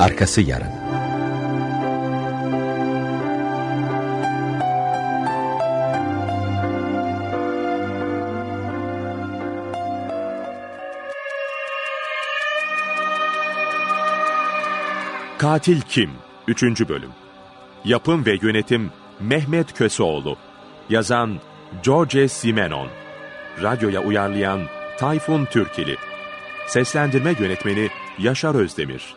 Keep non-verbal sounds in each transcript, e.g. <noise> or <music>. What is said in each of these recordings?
Arkası yarın. Katil Kim? 3. Bölüm Yapım ve Yönetim Mehmet Köseoğlu Yazan George Simenon Radyoya uyarlayan Tayfun Türkili Seslendirme Yönetmeni Yaşar Özdemir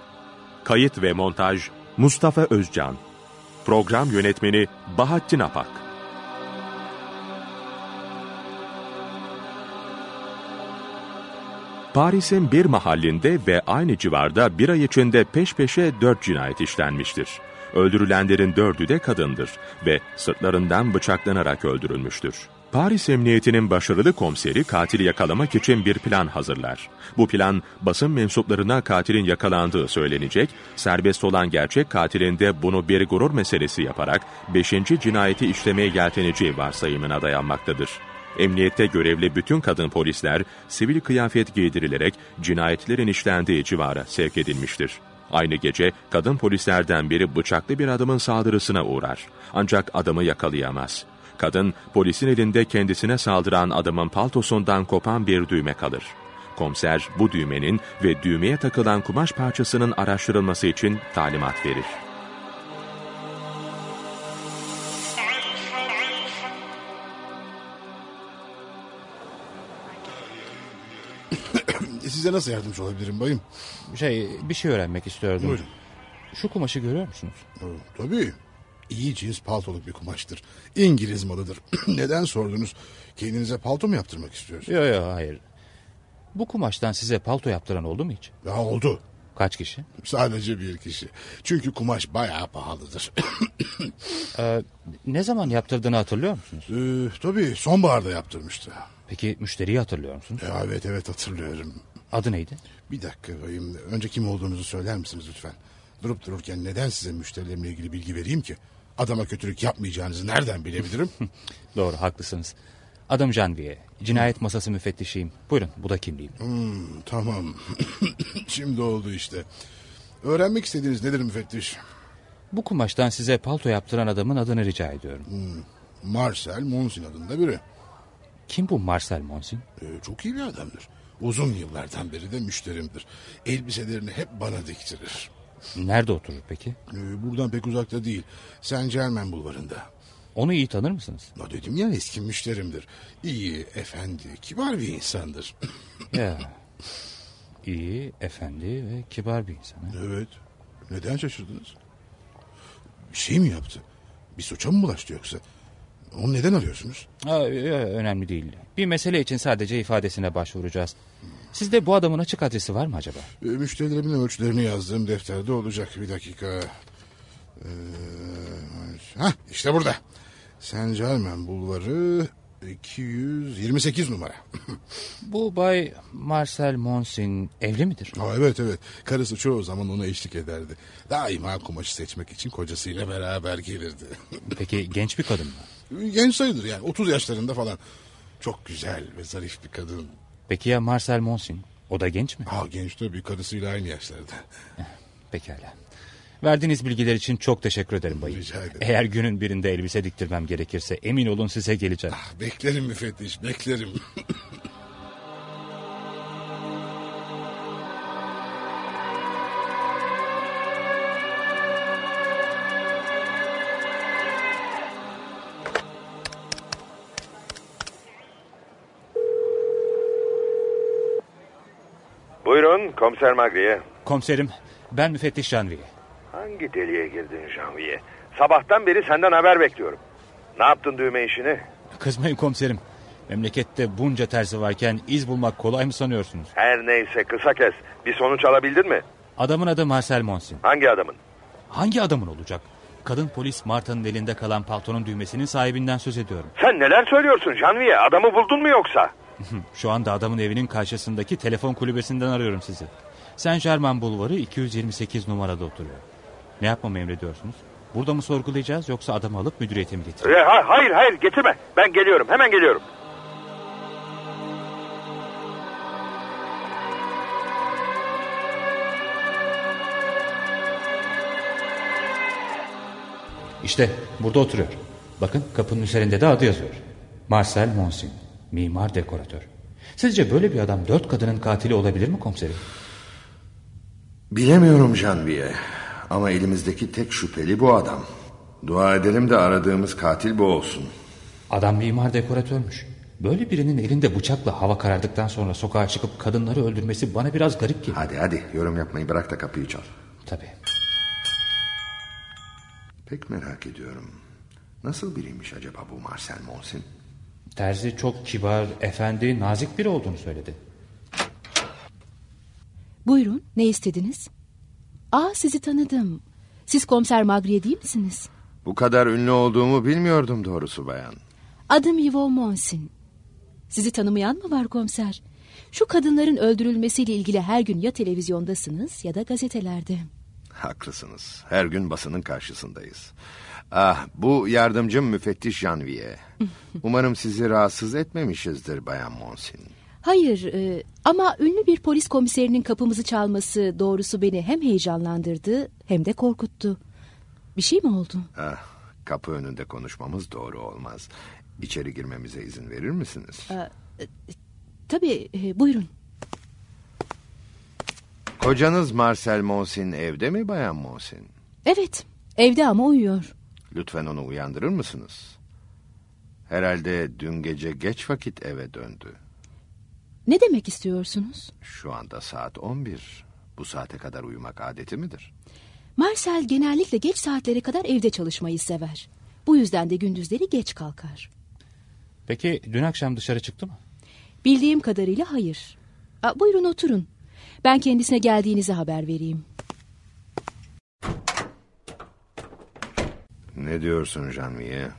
Kayıt ve Montaj Mustafa Özcan Program Yönetmeni Bahattin Apak Paris'in bir mahallinde ve aynı civarda bir ay içinde peş peşe dört cinayet işlenmiştir. Öldürülenlerin dördü de kadındır ve sırtlarından bıçaklanarak öldürülmüştür. Paris Emniyeti'nin başarılı komiseri katili yakalamak için bir plan hazırlar. Bu plan basın mensuplarına katilin yakalandığı söylenecek, serbest olan gerçek katilin de bunu bir gurur meselesi yaparak 5. cinayeti işlemeye yelteneceği varsayımına dayanmaktadır. Emniyette görevli bütün kadın polisler sivil kıyafet giydirilerek cinayetlerin işlendiği civara sevk edilmiştir. Aynı gece kadın polislerden biri bıçaklı bir adamın saldırısına uğrar. Ancak adamı yakalayamaz. Kadın polisin elinde kendisine saldıran adamın paltosundan kopan bir düğme kalır. Komiser bu düğmenin ve düğmeye takılan kumaş parçasının araştırılması için talimat verir. size nasıl yardımcı olabilirim bayım? Şey bir şey öğrenmek istiyordum. Buyurun. Şu kumaşı görüyor musunuz? Tabii. İyi cins paltoluk bir kumaştır. İngiliz malıdır. <clears throat> Neden sordunuz? Kendinize palto mu yaptırmak istiyorsunuz? Yok yok hayır. Bu kumaştan size palto yaptıran oldu mu hiç? Ya oldu. Kaç kişi? Sadece bir kişi. Çünkü kumaş bayağı pahalıdır. <clears throat> ee, ne zaman yaptırdığını hatırlıyor musunuz? Ee, tabii sonbaharda yaptırmıştı. Peki müşteriyi hatırlıyor musunuz? Ya, evet evet hatırlıyorum. Adı neydi? Bir dakika bayım. Önce kim olduğunuzu söyler misiniz lütfen? Durup dururken neden size müşterilerimle ilgili bilgi vereyim ki? Adama kötülük yapmayacağınızı nereden bilebilirim? <laughs> Doğru haklısınız. Adım Janvier. Cinayet masası müfettişiyim. Buyurun bu da kimliğim. Hmm, tamam. <coughs> Şimdi oldu işte. Öğrenmek istediğiniz nedir müfettiş? Bu kumaştan size palto yaptıran adamın adını rica ediyorum. Hmm, Marcel Monsin adında biri. Kim bu Marcel Monsin? Ee, çok iyi bir adamdır. Uzun yıllardan beri de müşterimdir. Elbiselerini hep bana diktirir. Nerede oturur peki? Ee, buradan pek uzakta değil. Saint Germain bulvarında. Onu iyi tanır mısınız? Ne dedim ya eski müşterimdir. İyi, efendi, kibar bir insandır. <laughs> ya, iyi, efendi ve kibar bir insan. He? Evet. Neden şaşırdınız? Bir şey mi yaptı? Bir suça mı bulaştı yoksa? Onu neden arıyorsunuz? Aa, önemli değil. Bir mesele için sadece ifadesine başvuracağız. Sizde bu adamın açık adresi var mı acaba? E, müşterilerimin ölçülerini yazdığım defterde olacak. Bir dakika. Ee, heh, işte burada. Saint Germain Bulvarı 228 numara. Bu Bay Marcel Monsin evli midir? Aa, evet evet. Karısı çoğu zaman ona eşlik ederdi. Daima kumaşı seçmek için kocasıyla beraber gelirdi. <laughs> Peki genç bir kadın mı? Genç sayılır yani 30 yaşlarında falan. Çok güzel ve zarif bir kadın. Peki ya Marcel Monsin? O da genç mi? Ha, ah, genç tabii karısıyla aynı yaşlarda. <laughs> Pekala. Verdiğiniz bilgiler için çok teşekkür ederim bayım. Rica ederim. Eğer günün birinde elbise diktirmem gerekirse emin olun size geleceğim. Ah, beklerim müfettiş beklerim. <laughs> Komiser Magri'ye. Komiserim ben müfettiş Janviye. Hangi deliğe girdin Janviye? Sabahtan beri senden haber bekliyorum. Ne yaptın düğme işini? Kızmayın komiserim. Memlekette bunca tersi varken iz bulmak kolay mı sanıyorsunuz? Her neyse kısa kes. Bir sonuç alabildin mi? Adamın adı Marcel Monsin. Hangi adamın? Hangi adamın olacak? Kadın polis Marta'nın elinde kalan paltonun düğmesinin sahibinden söz ediyorum. Sen neler söylüyorsun Janviye? Adamı buldun mu yoksa? <laughs> Şu anda adamın evinin karşısındaki telefon kulübesinden arıyorum sizi. Sen Germain Bulvarı 228 numarada oturuyor. Ne yapmamı emrediyorsunuz? Burada mı sorgulayacağız yoksa adamı alıp müdüriyete mi getireceğiz? Ha, hayır hayır getirme. Ben geliyorum hemen geliyorum. İşte burada oturuyor. Bakın kapının üzerinde de adı yazıyor. Marcel Monsin. Mimar dekoratör. Sizce böyle bir adam dört kadının katili olabilir mi komiserim? Bilemiyorum Janviye. Ama elimizdeki tek şüpheli bu adam. Dua edelim de aradığımız katil bu olsun. Adam mimar dekoratörmüş. Böyle birinin elinde bıçakla hava karardıktan sonra sokağa çıkıp kadınları öldürmesi bana biraz garip geliyor. Hadi hadi yorum yapmayı bırak da kapıyı çal. Tabii. Pek merak ediyorum. Nasıl biriymiş acaba bu Marcel Monsin? Terzi çok kibar, efendi, nazik biri olduğunu söyledi. Buyurun, ne istediniz? Aa, sizi tanıdım. Siz komiser Magriye değil misiniz? Bu kadar ünlü olduğumu bilmiyordum doğrusu bayan. Adım Ivo Monsin. Sizi tanımayan mı var komiser? Şu kadınların öldürülmesiyle ilgili her gün ya televizyondasınız ya da gazetelerde. Haklısınız. Her gün basının karşısındayız. Ah, bu yardımcım müfettiş Janvier. <laughs> Umarım sizi rahatsız etmemişizdir Bayan Monsin. Hayır e, ama ünlü bir polis komiserinin kapımızı çalması doğrusu beni hem heyecanlandırdı hem de korkuttu. Bir şey mi oldu? Ah, kapı önünde konuşmamız doğru olmaz. İçeri girmemize izin verir misiniz? E, e, tabii e, buyurun. Kocanız Marcel Monsin evde mi Bayan Monsin? Evet evde ama uyuyor. Lütfen onu uyandırır mısınız? Herhalde dün gece geç vakit eve döndü. Ne demek istiyorsunuz? Şu anda saat on bir. Bu saate kadar uyumak adeti midir? Marcel genellikle geç saatlere kadar evde çalışmayı sever. Bu yüzden de gündüzleri geç kalkar. Peki dün akşam dışarı çıktı mı? Bildiğim kadarıyla hayır. A, buyurun oturun. Ben kendisine geldiğinizi haber vereyim. Ne diyorsun Janviye?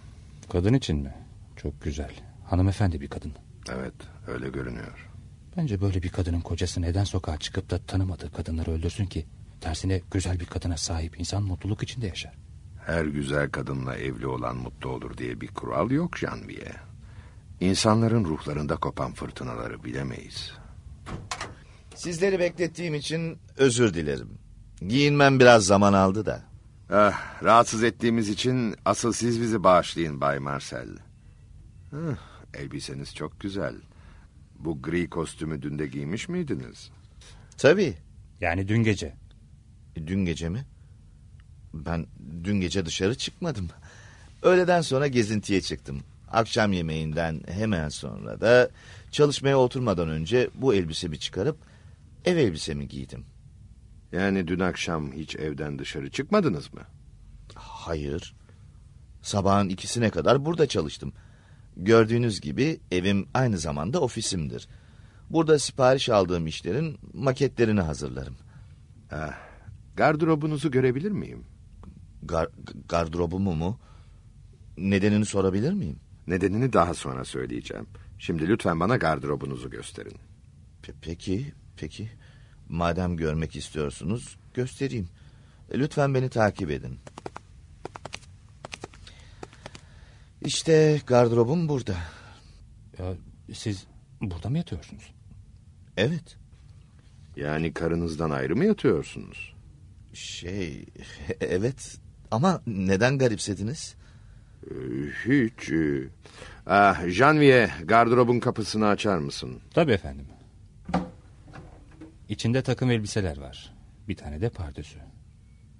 Kadın için mi? Çok güzel. Hanımefendi bir kadın. Evet öyle görünüyor. Bence böyle bir kadının kocası neden sokağa çıkıp da tanımadığı kadınları öldürsün ki? Tersine güzel bir kadına sahip insan mutluluk içinde yaşar. Her güzel kadınla evli olan mutlu olur diye bir kural yok Janvier. İnsanların ruhlarında kopan fırtınaları bilemeyiz. Sizleri beklettiğim için özür dilerim. Giyinmem biraz zaman aldı da. Eh, rahatsız ettiğimiz için asıl siz bizi bağışlayın Bay Marcel. Hıh, ah, elbiseniz çok güzel. Bu gri kostümü dün de giymiş miydiniz? Tabii. Yani dün gece. E, dün gece mi? Ben dün gece dışarı çıkmadım. Öğleden sonra gezintiye çıktım. Akşam yemeğinden hemen sonra da çalışmaya oturmadan önce bu elbisemi çıkarıp Ev elbisemi giydim. Yani dün akşam hiç evden dışarı çıkmadınız mı? Hayır. Sabahın ikisine kadar burada çalıştım. Gördüğünüz gibi evim aynı zamanda ofisimdir. Burada sipariş aldığım işlerin maketlerini hazırlarım. Ah, gardırobunuzu görebilir miyim? Gar gardırobumu mu? Nedenini sorabilir miyim? Nedenini daha sonra söyleyeceğim. Şimdi lütfen bana gardırobunuzu gösterin. Pe peki, Peki, madem görmek istiyorsunuz göstereyim. E, lütfen beni takip edin. İşte gardırobum burada. Ya, siz burada mı yatıyorsunuz? Evet. Yani karınızdan ayrı mı yatıyorsunuz? Şey, <laughs> evet ama neden garipsediniz? Ee, hiç. Ee, ah, Janvier, gardırobun kapısını açar mısın? Tabii efendim. İçinde takım elbiseler var. Bir tane de pardösü.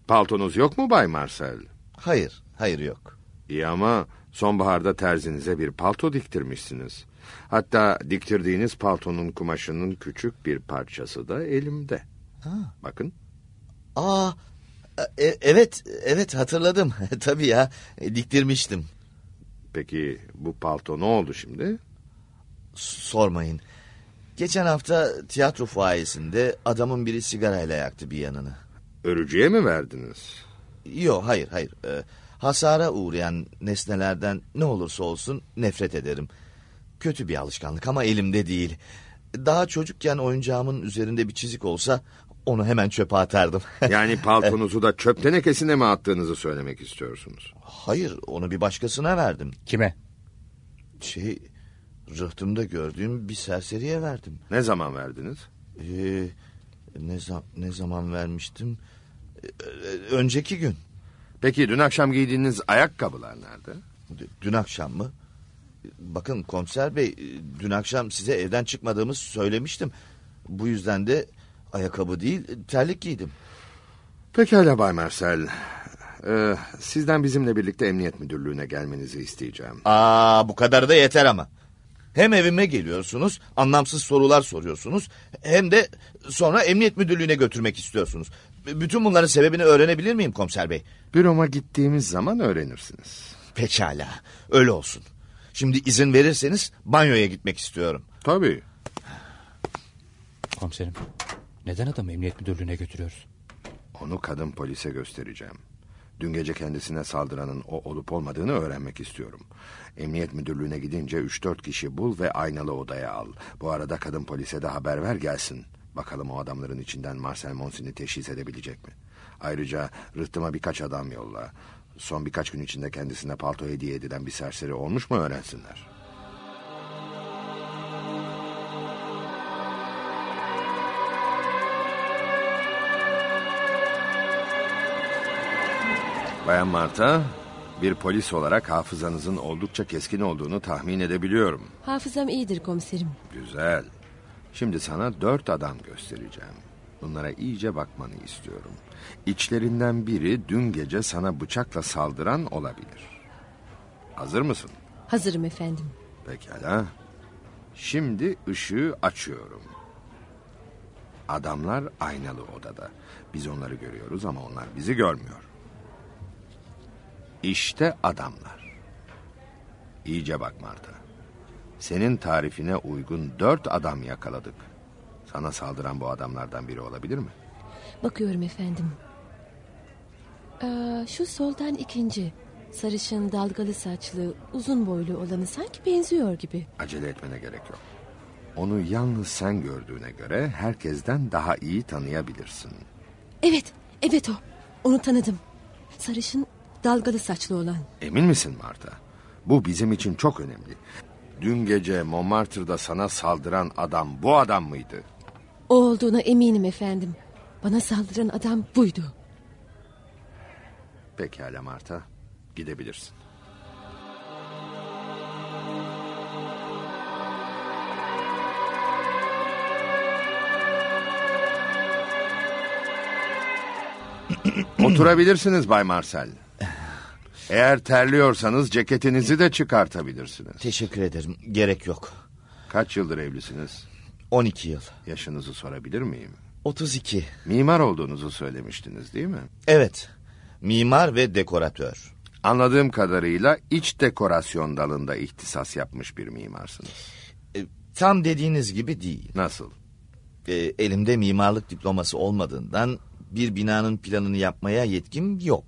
Paltonuz yok mu Bay Marcel? Hayır, hayır yok. İyi ama sonbaharda terzinize bir palto diktirmişsiniz. Hatta diktirdiğiniz paltonun kumaşının küçük bir parçası da elimde. Ha. Bakın. Aa, e, evet, evet hatırladım. <laughs> Tabii ya, diktirmiştim. Peki bu palto ne oldu şimdi? S Sormayın. Geçen hafta tiyatro fuayesinde adamın biri sigarayla yaktı bir yanını. Örücüye mi verdiniz? Yok hayır hayır. Ee, hasara uğrayan nesnelerden ne olursa olsun nefret ederim. Kötü bir alışkanlık ama elimde değil. Daha çocukken oyuncağımın üzerinde bir çizik olsa onu hemen çöpe atardım. <laughs> yani paltonuzu da çöp tenekesine mi attığınızı söylemek istiyorsunuz? Hayır onu bir başkasına verdim. Kime? Şey rıhtımda gördüğüm bir serseriye verdim. Ne zaman verdiniz? Ee, ne, za ne zaman vermiştim? Ee, önceki gün. Peki dün akşam giydiğiniz ayakkabılar nerede? Dün akşam mı? Bakın komiser bey dün akşam size evden çıkmadığımız söylemiştim. Bu yüzden de ayakkabı değil terlik giydim. Pekala Bay Marcel. Ee, sizden bizimle birlikte emniyet müdürlüğüne gelmenizi isteyeceğim. Aa bu kadar da yeter ama. Hem evime geliyorsunuz, anlamsız sorular soruyorsunuz hem de sonra emniyet müdürlüğüne götürmek istiyorsunuz. Bütün bunların sebebini öğrenebilir miyim komiser bey? Büroma gittiğimiz zaman öğrenirsiniz. Pekala, öyle olsun. Şimdi izin verirseniz banyoya gitmek istiyorum. Tabii. Komiserim, neden adamı emniyet müdürlüğüne götürüyoruz? Onu kadın polise göstereceğim. Dün gece kendisine saldıranın o olup olmadığını öğrenmek istiyorum. Emniyet müdürlüğüne gidince 3-4 kişi bul ve aynalı odaya al. Bu arada kadın polise de haber ver gelsin. Bakalım o adamların içinden Marcel Monsin'i teşhis edebilecek mi? Ayrıca rıhtıma birkaç adam yolla. Son birkaç gün içinde kendisine palto hediye edilen bir serseri olmuş mu öğrensinler.'' Bayan Marta, bir polis olarak hafızanızın oldukça keskin olduğunu tahmin edebiliyorum. Hafızam iyidir komiserim. Güzel. Şimdi sana dört adam göstereceğim. Bunlara iyice bakmanı istiyorum. İçlerinden biri dün gece sana bıçakla saldıran olabilir. Hazır mısın? Hazırım efendim. Pekala. Şimdi ışığı açıyorum. Adamlar aynalı odada. Biz onları görüyoruz ama onlar bizi görmüyor. İşte adamlar. İyice bak Marta. Senin tarifine uygun dört adam yakaladık. Sana saldıran bu adamlardan biri olabilir mi? Bakıyorum efendim. Ee, şu soldan ikinci. Sarışın, dalgalı saçlı, uzun boylu olanı sanki benziyor gibi. Acele etmene gerek yok. Onu yalnız sen gördüğüne göre herkesten daha iyi tanıyabilirsin. Evet, evet o. Onu tanıdım. Sarışın Dalgalı saçlı olan. Emin misin Marta? Bu bizim için çok önemli. Dün gece Montmartre'da sana saldıran adam bu adam mıydı? O olduğuna eminim efendim. Bana saldıran adam buydu. Pekala Marta. Gidebilirsin. <clears throat> Oturabilirsiniz Bay Marcel. Eğer terliyorsanız ceketinizi de çıkartabilirsiniz. Teşekkür ederim. Gerek yok. Kaç yıldır evlisiniz? 12 yıl. Yaşınızı sorabilir miyim? 32. Mimar olduğunuzu söylemiştiniz değil mi? Evet. Mimar ve dekoratör. Anladığım kadarıyla iç dekorasyon dalında ihtisas yapmış bir mimarsınız. E, tam dediğiniz gibi değil. Nasıl? E, elimde mimarlık diploması olmadığından bir binanın planını yapmaya yetkim yok.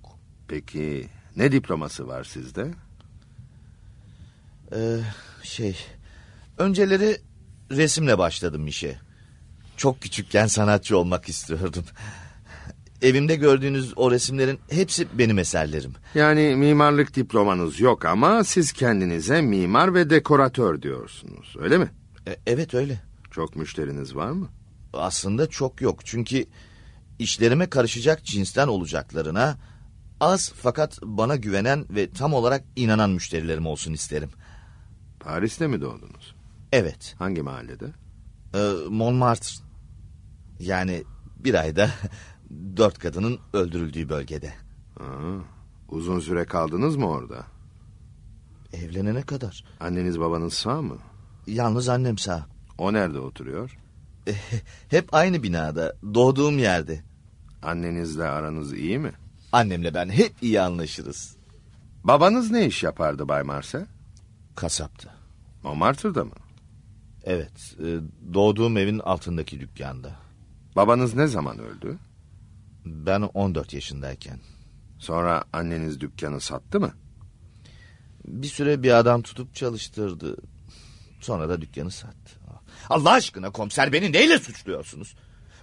Peki ne diploması var sizde? Ee, şey... Önceleri resimle başladım işe. Çok küçükken sanatçı olmak istiyordum. Evimde gördüğünüz o resimlerin hepsi benim eserlerim. Yani mimarlık diplomanız yok ama siz kendinize mimar ve dekoratör diyorsunuz öyle mi? E, evet öyle. Çok müşteriniz var mı? Aslında çok yok çünkü işlerime karışacak cinsten olacaklarına Az fakat bana güvenen ve tam olarak inanan müşterilerim olsun isterim. Paris'te mi doğdunuz? Evet. Hangi mahallede? Ee, Montmartre. Yani bir ayda <laughs> dört kadının öldürüldüğü bölgede. Aa, uzun süre kaldınız mı orada? Evlenene kadar. Anneniz babanız sağ mı? Yalnız annem sağ. O nerede oturuyor? <laughs> Hep aynı binada, doğduğum yerde. Annenizle aranız iyi mi? Annemle ben hep iyi anlaşırız. Babanız ne iş yapardı Bay Marse? Kasaptı. Montmartre'da mı? Evet, e, doğduğum evin altındaki dükkanda. Babanız ne zaman öldü? Ben 14 yaşındayken. Sonra anneniz dükkanı sattı mı? Bir süre bir adam tutup çalıştırdı. Sonra da dükkanı sattı. Allah aşkına komiser beni neyle suçluyorsunuz?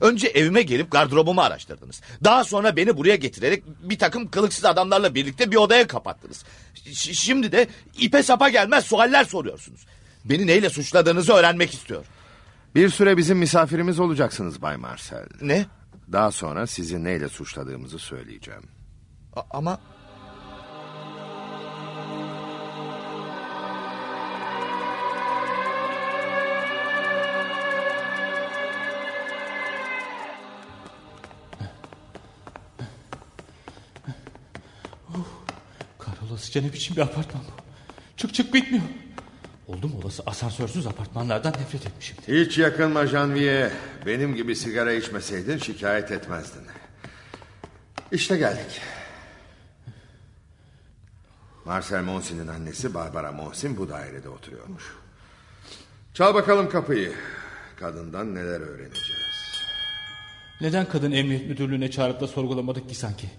Önce evime gelip gardırobumu araştırdınız. Daha sonra beni buraya getirerek bir takım kılıksız adamlarla birlikte bir odaya kapattınız. Ş şimdi de ipe sapa gelmez sualler soruyorsunuz. Beni neyle suçladığınızı öğrenmek istiyorum. Bir süre bizim misafirimiz olacaksınız Bay Marcel. Ne? Daha sonra sizi neyle suçladığımızı söyleyeceğim. A ama Olası ne için bir apartman bu? Çık çık bitmiyor. Oldum olası asansörsüz apartmanlardan nefret etmişim. Hiç yakınma Janviye. Benim gibi sigara içmeseydin şikayet etmezdin. İşte geldik. Marcel Monsin'in annesi Barbara Monsin bu dairede oturuyormuş. Çal bakalım kapıyı. Kadından neler öğreneceğiz. Neden kadın emniyet müdürlüğüne çağırıp da sorgulamadık ki sanki?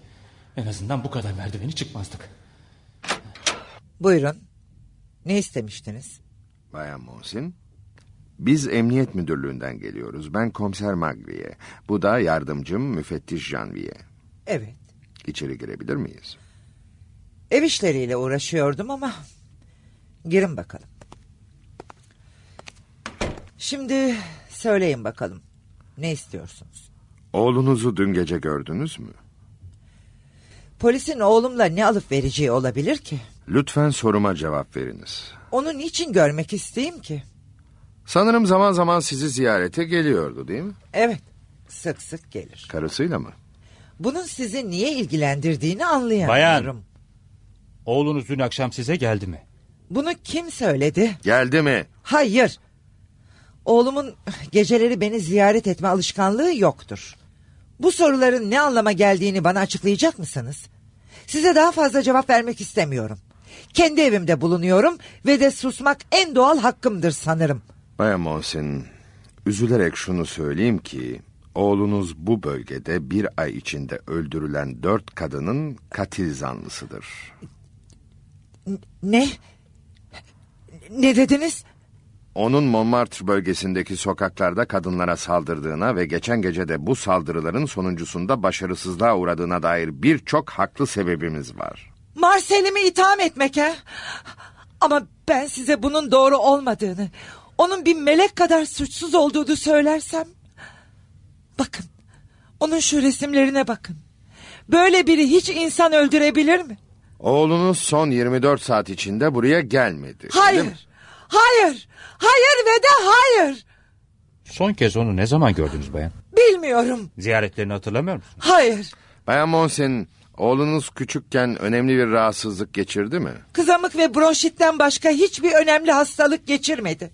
En azından bu kadar merdiveni çıkmazdık. Buyurun. Ne istemiştiniz? Bayan Monsin. Biz emniyet müdürlüğünden geliyoruz. Ben komiser Magriye. Bu da yardımcım müfettiş Janviye. Evet. İçeri girebilir miyiz? Ev işleriyle uğraşıyordum ama... Girin bakalım. Şimdi söyleyin bakalım. Ne istiyorsunuz? Oğlunuzu dün gece gördünüz mü? Polisin oğlumla ne alıp vereceği olabilir ki? Lütfen soruma cevap veriniz. Onu niçin görmek isteyeyim ki? Sanırım zaman zaman sizi ziyarete geliyordu değil mi? Evet, sık sık gelir. Karısıyla mı? Bunun sizi niye ilgilendirdiğini anlayamıyorum. Bayan, oğlunuz dün akşam size geldi mi? Bunu kim söyledi? Geldi mi? Hayır. Oğlumun geceleri beni ziyaret etme alışkanlığı yoktur. Bu soruların ne anlama geldiğini bana açıklayacak mısınız? Size daha fazla cevap vermek istemiyorum. Kendi evimde bulunuyorum ve de susmak en doğal hakkımdır sanırım. Bayan Monsin, üzülerek şunu söyleyeyim ki... ...oğlunuz bu bölgede bir ay içinde öldürülen dört kadının katil zanlısıdır. Ne? Ne dediniz? onun Montmartre bölgesindeki sokaklarda kadınlara saldırdığına ve geçen gece de bu saldırıların sonuncusunda başarısızlığa uğradığına dair birçok haklı sebebimiz var. Marcel'imi itham etmek he? Ama ben size bunun doğru olmadığını, onun bir melek kadar suçsuz olduğunu söylersem... Bakın, onun şu resimlerine bakın. Böyle biri hiç insan öldürebilir mi? Oğlunuz son 24 saat içinde buraya gelmedi. Hayır. Hayır, hayır ve de hayır. Son kez onu ne zaman gördünüz bayan? Bilmiyorum. Ziyaretlerini hatırlamıyor musunuz? Hayır. Bayan Monsen, oğlunuz küçükken önemli bir rahatsızlık geçirdi mi? Kızamık ve bronşitten başka hiçbir önemli hastalık geçirmedi.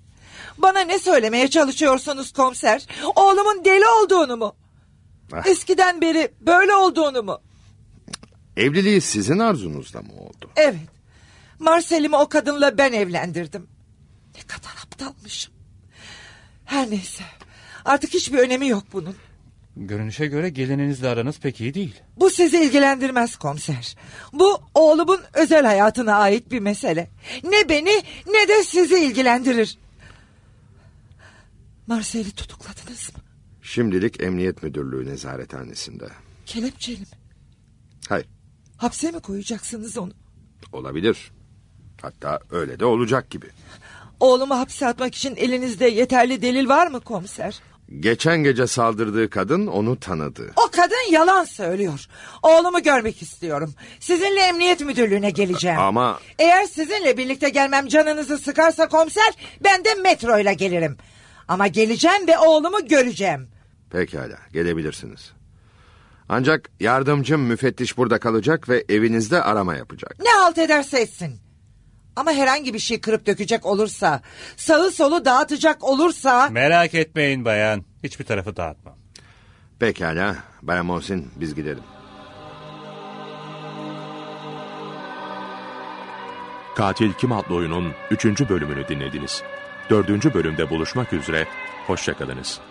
Bana ne söylemeye çalışıyorsunuz komiser? Oğlumun deli olduğunu mu? Ah. Eskiden beri böyle olduğunu mu? Evliliği sizin arzunuzla mı oldu? Evet. Marcel'imi o kadınla ben evlendirdim. Ne kadar aptalmışım. Her neyse artık hiçbir önemi yok bunun. Görünüşe göre gelininizle aranız pek iyi değil. Bu sizi ilgilendirmez komiser. Bu oğlumun özel hayatına ait bir mesele. Ne beni ne de sizi ilgilendirir. Marcel'i tutukladınız mı? Şimdilik Emniyet Müdürlüğü nezarethanesinde. Kelepçeli mi? Hayır. Hapse mi koyacaksınız onu? Olabilir. Hatta öyle de olacak gibi. Oğlumu hapse atmak için elinizde yeterli delil var mı komiser? Geçen gece saldırdığı kadın onu tanıdı. O kadın yalan söylüyor. Oğlumu görmek istiyorum. Sizinle emniyet müdürlüğüne geleceğim. Ama... Eğer sizinle birlikte gelmem canınızı sıkarsa komiser... ...ben de metroyla gelirim. Ama geleceğim ve oğlumu göreceğim. Pekala gelebilirsiniz. Ancak yardımcım müfettiş burada kalacak ve evinizde arama yapacak. Ne halt ederse etsin. Ama herhangi bir şey kırıp dökecek olursa, sağı solu dağıtacak olursa... Merak etmeyin bayan, hiçbir tarafı dağıtmam. Pekala, Bayan Mohsin biz gidelim. Katil Kim adlı oyunun 3. bölümünü dinlediniz. 4. bölümde buluşmak üzere, hoşçakalınız.